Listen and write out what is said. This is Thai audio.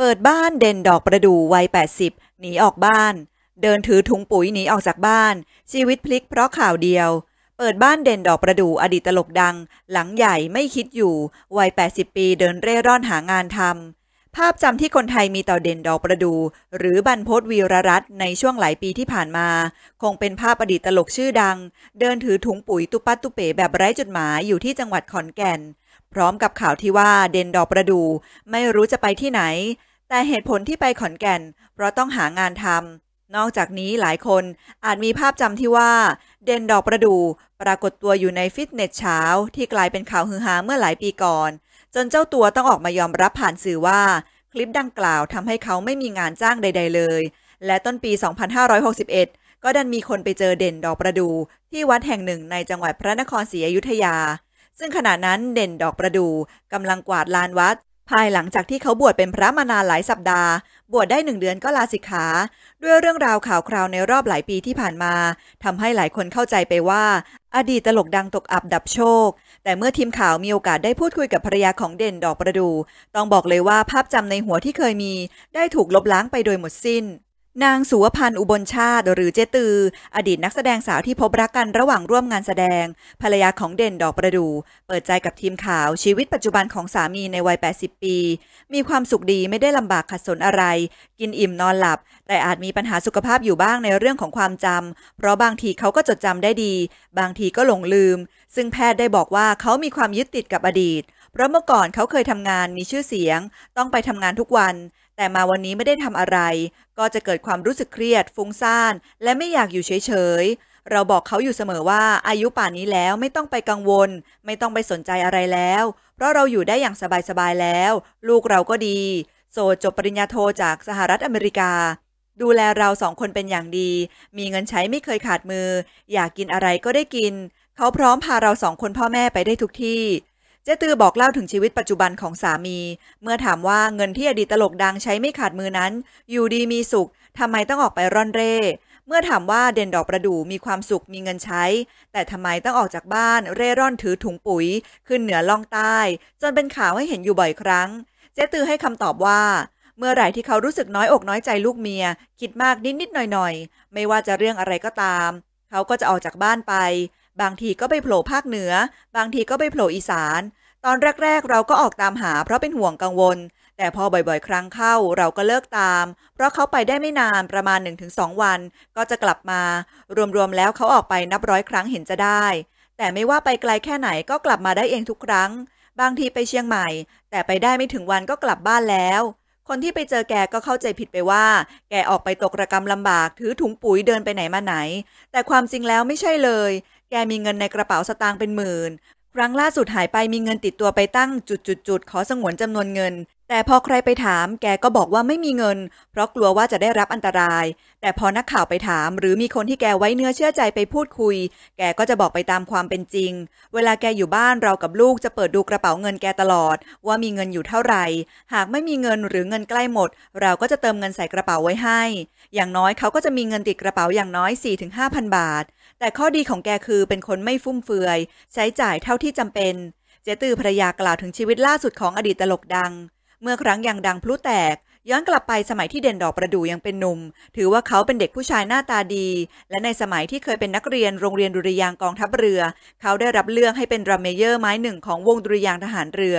เปิดบ้านเด่น ดอกประดู่วัย 80 หนีออกบ้าน เดินถือถุงปุ๋ยหนีออกจากบ้าน ชีวิตพลิกเพราะข่าวเดียว เปิดบ้านเด่นดอกประดู่อดีตตลกดัง หลังใหญ่ไม่คิดอยู่วัย 80 ปีเดินเร่ร่อนหางานทำภาพจำที่คนไทยมีต่อเด่นดอกประดู่หรือบรรพศวีรรัตน์ในช่วงหลายปีที่ผ่านมา คงเป็นภาพอดีตตลกชื่อดัง เดินถือถุงปุ๋ยตุปัตตุเป๋แบบไร้จุดหมายอยู่ที่จังหวัดขอนแก่นพร้อมกับข่าวที่ว่าเดนดอประดู ไม่รู้จะไปที่ไหน แต่เหตุผลที่ไปขอนแก่น เพราะต้องหางานทำนอกจากนี้หลายคนอาจมีภาพจำที่ว่า เดนดอกประดูปรากฏตัวอยู่ในฟิตเนสเช้าที่กลายเป็นข่าวฮือฮาเมื่อหลายปีก่อน จนเจ้าตัวต้องออกมายอมรับผ่านสื่อว่า คลิปดังกล่าวทำให้เขาไม่มีงานจ้างใดๆเลยและต้นปี 2561 ก็ดันมีคนไปเจอเด่นดอกประดู ที่วัดแห่งหนึ่งในจังหวัดพระนครศรีอยุธยาซึ่งขณะนั้นเด่นดอกประดูกำลังกวาดลานวัด ภายหลังจากที่เขาบวชเป็นพระมานานหลายสัปดาห์ บวชได้หนึ่งเดือนก็ลาสิกขาด้วยเรื่องราวข่าวคราวในรอบหลายปีที่ผ่านมาทำให้หลายคนเข้าใจไปว่าอดีตตลกดังตกอับดับโชค แต่เมื่อทีมข่าวมีโอกาสได้พูดคุยกับภรรยาของเด่นดอกประดู ต้องบอกเลยว่าภาพจำในหัวที่เคยมี ได้ถูกลบล้างไปโดยหมดสิ้นนางสุวพันธ์อุบลชาติหรือเจตือ อดีตนักแสดงสาวที่พบรักกันระหว่างร่วมงานแสดง ภรรยาของเด่นดอกประดู่เปิดใจกับทีมข่าวชีวิตปัจจุบันของสามีในวัย 80 ปี มีความสุขดีไม่ได้ลำบากขัดสนอะไร กินอิ่มนอนหลับ แต่อาจมีปัญหาสุขภาพอยู่บ้างในเรื่องของความจำเพราะบางทีเขาก็จดจำได้ดี บางทีก็หลงลืม ซึ่งแพทย์ได้บอกว่าเขามีความยึดติดกับอดีต เพราะเมื่อก่อนเขาเคยทำงานมีชื่อเสียง ต้องไปทำงานทุกวันแต่มาวันนี้ไม่ได้ทำอะไรก็จะเกิดความรู้สึกเครียด ฟุ้งซ่านและไม่อยากอยู่เฉย ๆ เราบอกเขาอยู่เสมอว่าอายุป่านนี้แล้วไม่ต้องไปกังวล ไม่ต้องไปสนใจอะไรแล้ว เพราะเราอยู่ได้อย่างสบาย ๆ แล้วลูกเราก็ดีโซจบปริญญาโทจากสหรัฐอเมริกา ดูแลเราสองคนเป็นอย่างดี มีเงินใช้ไม่เคยขาดมือ อยากกินอะไรก็ได้กิน เขาพร้อมพาเราสองคนพ่อแม่ไปได้ทุกที่เจตือบอกเล่าถึงชีวิตปัจจุบันของสามี เมื่อถามว่าเงินที่อดีตตลกดังใช้ไม่ขาดมือนั้น อยู่ดีมีสุข ทำไมต้องออกไปร่อนเร่ เมื่อถามว่าเด่นดอกประดู่มีความสุขมีเงินใช้ แต่ทำไมต้องออกจากบ้านเร่ร่อนถือถุงปุ๋ย ขึ้นเหนือล่องใต้ จนเป็นข่าวให้เห็นอยู่บ่อยครั้ง เจตือให้คำตอบว่า เมื่อไหร่ที่เขารู้สึกน้อยอกน้อยใจลูกเมีย คิดมากนิดนิดหน่อยหน่อยไม่ว่าจะเรื่องอะไรก็ตาม เขาก็จะออกจากบ้านไปบางทีก็ไปโผล่ภาคเหนือ บางทีก็ไปโผล่อีสาน ตอนแรกๆ เราก็ออกตามหา เพราะเป็นห่วงกังวล แต่พอบ่อยๆ ครั้งเข้าเราก็เลิกตาม เพราะเขาไปได้ไม่นานประมาณ 1-2 วัน ก็จะกลับมา รวมๆ แล้วเขาออกไปนับร้อยครั้งเห็นจะได้ แต่ไม่ว่าไปไกลแค่ไหนก็กลับมาได้เองทุกครั้ง บางทีไปเชียงใหม่ แต่ไปได้ไม่ถึงวันก็กลับบ้านแล้ว คนที่ไปเจอแกก็เข้าใจผิดไปว่า แกออกไปตกระกรรมลำบากถือถุงปุ๋ยเดินไปไหนมาไหน แต่ความจริงแล้วไม่ใช่เลยแกมีเงินในกระเป๋าสตางค์เป็นหมื่นครั้งล่าสุดหายไปมีเงินติดตัวไปตั้งจุดๆขอสงวนจำนวนเงิน แต่พอใครไปถาม แกก็บอกว่าไม่มีเงิน เพราะกลัวว่าจะได้รับอันตรายแต่พอนักข่าวไปถามหรือมีคนที่แกไว้เนื้อเชื่อใจไปพูดคุย แกก็จะบอกไปตามความเป็นจริง เวลาแกอยู่บ้านเรากับลูกจะเปิดดูกระเป๋าเงินแกตลอด ว่ามีเงินอยู่เท่าไหร่หากไม่มีเงินหรือเงินใกล้หมด เราก็จะเติมเงินใส่กระเป๋าไว้ให้ อย่างน้อยเขาก็จะมีเงินติดกระเป๋าอย่างน้อย 4-5,000 บาทแต่ข้อดีของแกคือเป็นคนไม่ฟุ่มเฟือยใช้จ่ายเท่าที่จำเป็นเจตือภรรยากล่าวถึงชีวิตล่าสุดของอดีตตลกดัง เมื่อครั้งยังดังพลุแตก ย้อนกลับไปสมัยที่เด่นดอกประดู่ยังเป็นหนุ่ม ถือว่าเขาเป็นเด็กผู้ชายหน้าตาดี และในสมัยที่เคยเป็นนักเรียนโรงเรียนดุริยางกองทัพเรือ เขาได้รับเลือกให้เป็นรัมเมเยอร์ไม้หนึ่งของวงดุริยางทหารเรือ